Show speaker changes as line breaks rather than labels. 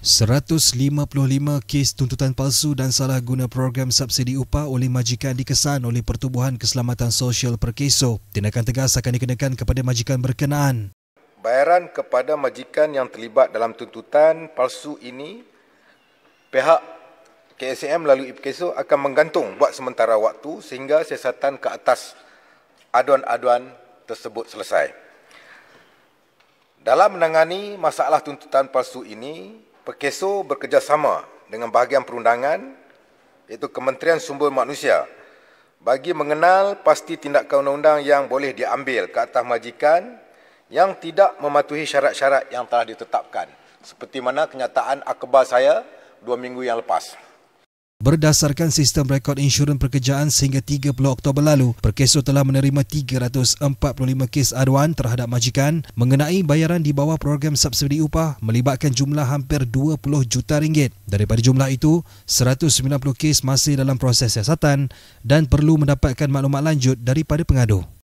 155 kes tuntutan palsu dan salah guna program subsidi upah oleh majikan dikesan oleh Pertubuhan Keselamatan Sosial Perkeso. Tindakan tegas akan dikenakan kepada majikan berkenaan.
Bayaran kepada majikan yang terlibat dalam tuntutan palsu ini, pihak KSM melalui Perkeso akan menggantung buat sementara waktu sehingga siasatan ke atas aduan-aduan tersebut selesai. Dalam menangani masalah tuntutan palsu ini, Perkeso bekerjasama dengan bahagian perundangan iaitu Kementerian Sumber Manusia bagi mengenal pasti tindakan undang-undang yang boleh diambil ke atas majikan yang tidak mematuhi syarat-syarat yang telah ditetapkan seperti mana kenyataan akhbar saya dua minggu yang lepas.
Berdasarkan sistem rekod insurans pekerjaan sehingga 30 Oktober lalu, Perkeso telah menerima 345 kes aduan terhadap majikan mengenai bayaran di bawah program subsidi upah melibatkan jumlah hampir 20 juta ringgit. Daripada jumlah itu, 190 kes masih dalam proses siasatan dan perlu mendapatkan maklumat lanjut daripada pengadu.